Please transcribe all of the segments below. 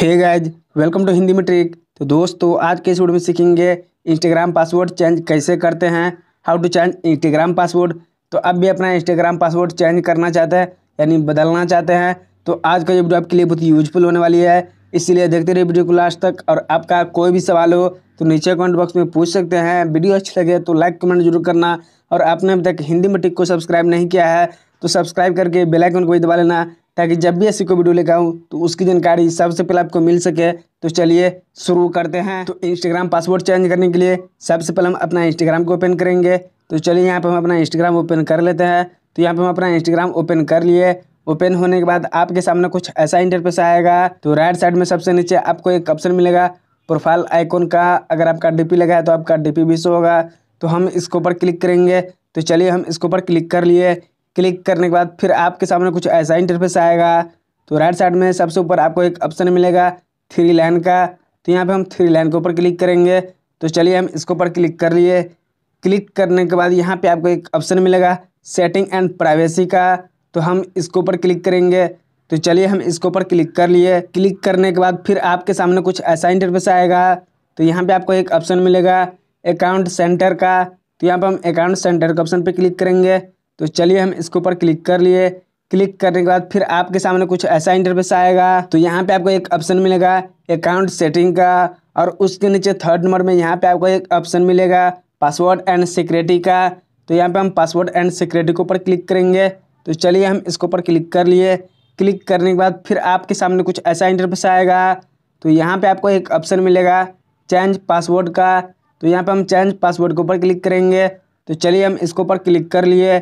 hey guys welcome to Hindi में trick तो दोस्तों आज के इस वीडियो में सीखेंगे इंस्टाग्राम पासवर्ड चेंज कैसे करते हैं how to change Instagram password तो आप भी अपना इंस्टाग्राम पासवर्ड चेंज करना चाहते हैं यानी बदलना चाहते हैं तो आज का ये वीडियो आपके लिए बहुत यूजफुल होने वाली है इसीलिए देखते रहिए वीडियो को लास्ट तक और आपका कोई भी सवाल हो तो नीचे कमेंट बॉक्स में पूछ सकते हैं वीडियो अच्छी लगे तो लाइक कमेंट जरूर करना और आपने अब तक हिंदी में ट्रिक को सब्सक्राइब नहीं किया है तो सब्सक्राइब करके बेलाइकन को भी दबा लेना ताकि जब भी ऐसी कोई वीडियो लेकर आऊँ तो उसकी जानकारी सबसे पहले आपको मिल सके तो चलिए शुरू करते हैं तो इंस्टाग्राम पासवर्ड चेंज करने के लिए सबसे पहले हम अपना इंस्टाग्राम को ओपन करेंगे तो चलिए यहाँ पर हम अपना इंस्टाग्राम ओपन कर लेते हैं तो यहाँ पर हम अपना इंस्टाग्राम ओपन कर लिए ओपन होने के बाद आपके सामने कुछ ऐसा इंटरफेस आएगा तो राइट साइड में सबसे नीचे आपको एक ऑप्शन मिलेगा प्रोफाइल आइकॉन का अगर आपका डीपी लगा है तो आपका डीपी भी शो होगा तो हम इसके ऊपर क्लिक करेंगे तो चलिए हम इसके ऊपर क्लिक कर लिए क्लिक करने के बाद फिर आपके सामने कुछ ऐसा इंटरफेस आएगा तो राइट साइड में सबसे ऊपर आपको एक ऑप्शन मिलेगा थ्री लाइन का तो यहाँ पे हम थ्री लाइन के ऊपर क्लिक करेंगे तो चलिए हम इसके ऊपर क्लिक कर लिए क्लिक करने के बाद यहाँ पे आपको एक ऑप्शन मिलेगा सेटिंग एंड प्राइवेसी का तो हम इसके ऊपर क्लिक करेंगे तो चलिए हम इसके ऊपर क्लिक कर लिए क्लिक करने के बाद फिर आपके सामने कुछ ऐसा इंटरफेस आएगा तो यहाँ पर आपको एक ऑप्शन मिलेगा अकाउंट सेंटर का तो यहाँ पर हम अकाउंट सेंटर के ऑप्शन पर क्लिक करेंगे तो चलिए हम इसके ऊपर क्लिक कर लिए क्लिक करने के बाद फिर आपके सामने कुछ ऐसा इंटरफेस आएगा तो यहाँ पे आपको एक ऑप्शन मिलेगा अकाउंट सेटिंग का और उसके नीचे थर्ड नंबर में यहाँ पे आपको एक ऑप्शन मिलेगा पासवर्ड एंड सिक्योरिटी का तो यहाँ पे हम पासवर्ड एंड सिक्योरिटी के ऊपर क्लिक करेंगे तो चलिए हम इसके ऊपर क्लिक कर लिए क्लिक करने के बाद फिर आपके सामने कुछ ऐसा इंटरफेस आएगा तो यहाँ पर आपको एक ऑप्शन मिलेगा चेंज पासवर्ड का तो यहाँ पर हम चेंज पासवर्ड के ऊपर क्लिक करेंगे तो चलिए हम इसके ऊपर क्लिक कर लिए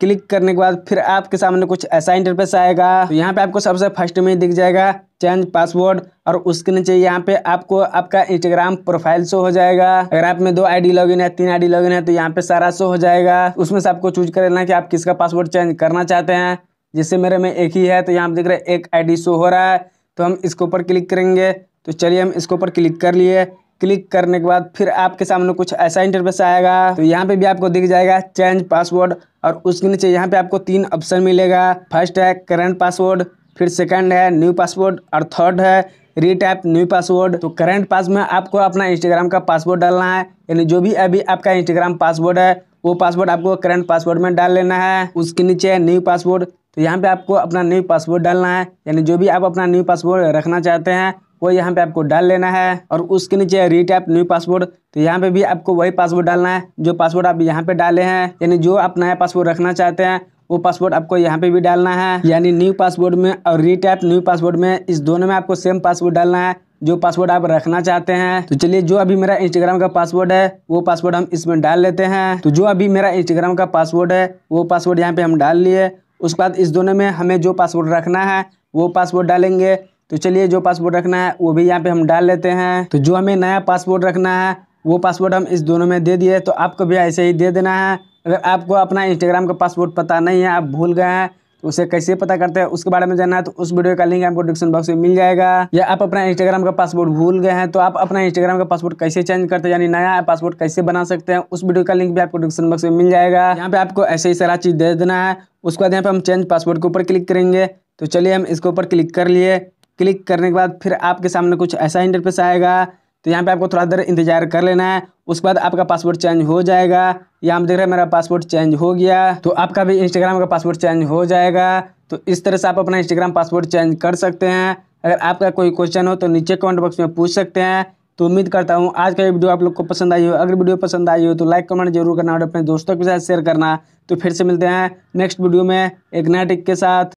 क्लिक करने के बाद फिर आपके सामने कुछ ऐसा इंटरफेस आएगा तो यहाँ पे आपको सबसे फर्स्ट में दिख जाएगा चेंज पासवर्ड और उसके नीचे यहाँ पे आपको आपका इंस्टाग्राम प्रोफाइल शो हो जाएगा अगर आप में दो आईडी लॉगिन है तीन आईडी लॉगिन है तो यहाँ पे सारा शो हो जाएगा उसमें से आपको चूज कर लेना कि आप किसका पासवर्ड चेंज करना चाहते हैं जिससे मेरे में एक ही है तो यहाँ पे दिख रहा है एक आई शो हो रहा है तो हम इसके ऊपर क्लिक करेंगे तो चलिए हम इसके ऊपर क्लिक कर लिए क्लिक करने के बाद फिर आपके सामने कुछ ऐसा इंटरफेस आएगा तो यहाँ पे भी आपको दिख जाएगा चेंज पासवर्ड और उसके नीचे यहाँ पे आपको तीन ऑप्शन मिलेगा फर्स्ट है करंट पासवर्ड फिर सेकंड है न्यू पासवर्ड और थर्ड है रीटैप न्यू पासवर्ड तो करंट पास में आपको अपना इंस्टाग्राम का पासवर्ड डालना है यानी जो भी अभी आपका इंस्टाग्राम पासवर्ड है वो पासवर्ड आपको करंट पासवर्ड में डाल लेना है उसके नीचे है न्यू पासवर्ड तो यहाँ पे आपको अपना न्यू पासवर्ड डालना है यानी जो भी आप अपना न्यू पासवर्ड रखना चाहते हैं वो यहाँ पे आपको डाल लेना है और उसके नीचे रिटैप न्यू पासवर्ड तो यहाँ पे भी आपको वही पासवर्ड डालना है जो पासवर्ड आप यहाँ पे डाले हैं यानी जो आप नया पासवर्ड रखना चाहते हैं वो पासवर्ड आपको यहाँ पे भी डालना है यानी न्यू पासवर्ड में और रिटैप न्यू पासवर्ड में इस दोनों में आपको सेम पासवर्ड डालना है जो पासवर्ड आप रखना चाहते हैं तो चलिए जो अभी मेरा इंस्टाग्राम का पासवर्ड है वो पासवर्ड हम इसमें डाल लेते हैं तो जो अभी मेरा इंस्टाग्राम का पासवर्ड है वो पासवर्ड यहाँ पे हम डाल लिए उसके बाद इस दोनों में हमें जो पासवर्ड रखना है वो पासवर्ड डालेंगे तो चलिए जो पासवर्ड रखना है वो भी यहाँ पे हम डाल लेते हैं तो जो हमें नया पासवर्ड रखना है वो पासवर्ड हम इस दोनों में दे दिए तो आपको भी ऐसे ही दे देना है अगर आपको अपना इंस्टाग्राम का पासवर्ड पता नहीं है आप भूल गए हैं तो उसे कैसे पता करते हैं उसके बारे में जानना है तो उस वीडियो का लिंक आपको डिस्क्रिप्शन बॉक्स में मिल जाएगा या आप अपना इंस्टाग्राम का पासवर्ड भूल गए हैं तो आप अपना इंस्टाग्राम का पासवर्ड कैसे चेंज करते हैं यानी नया पासवर्ड कैसे बना सकते हैं उस वीडियो का लिंक भी आपको डिस्क्रिप्शन बॉक्स में मिल जाएगा यहाँ पे आपको ऐसे ही सारा चीज़ दे देना है उसके बाद यहाँ पे हम चेंज पासवर्ड के ऊपर क्लिक करेंगे तो चलिए हम इसके ऊपर क्लिक कर लिए क्लिक करने के बाद फिर आपके सामने कुछ ऐसा इंटरफेस आएगा तो यहाँ पे आपको थोड़ा देर इंतजार कर लेना है उसके बाद आपका पासवर्ड चेंज हो जाएगा यहाँ पर देख रहे हैं मेरा पासवर्ड चेंज हो गया तो आपका भी इंस्टाग्राम का पासवर्ड चेंज हो जाएगा तो इस तरह से आप अपना इंस्टाग्राम पासवर्ड चेंज कर सकते हैं अगर आपका कोई क्वेश्चन हो तो नीचे कमेंट बॉक्स में पूछ सकते हैं तो उम्मीद करता हूँ आज का ये वीडियो आप लोग को पसंद आई हो अगर वीडियो पसंद आई हो तो लाइक कमेंट जरूर करना और अपने दोस्तों के साथ शेयर करना तो फिर से मिलते हैं नेक्स्ट वीडियो में एक नए टिक के साथ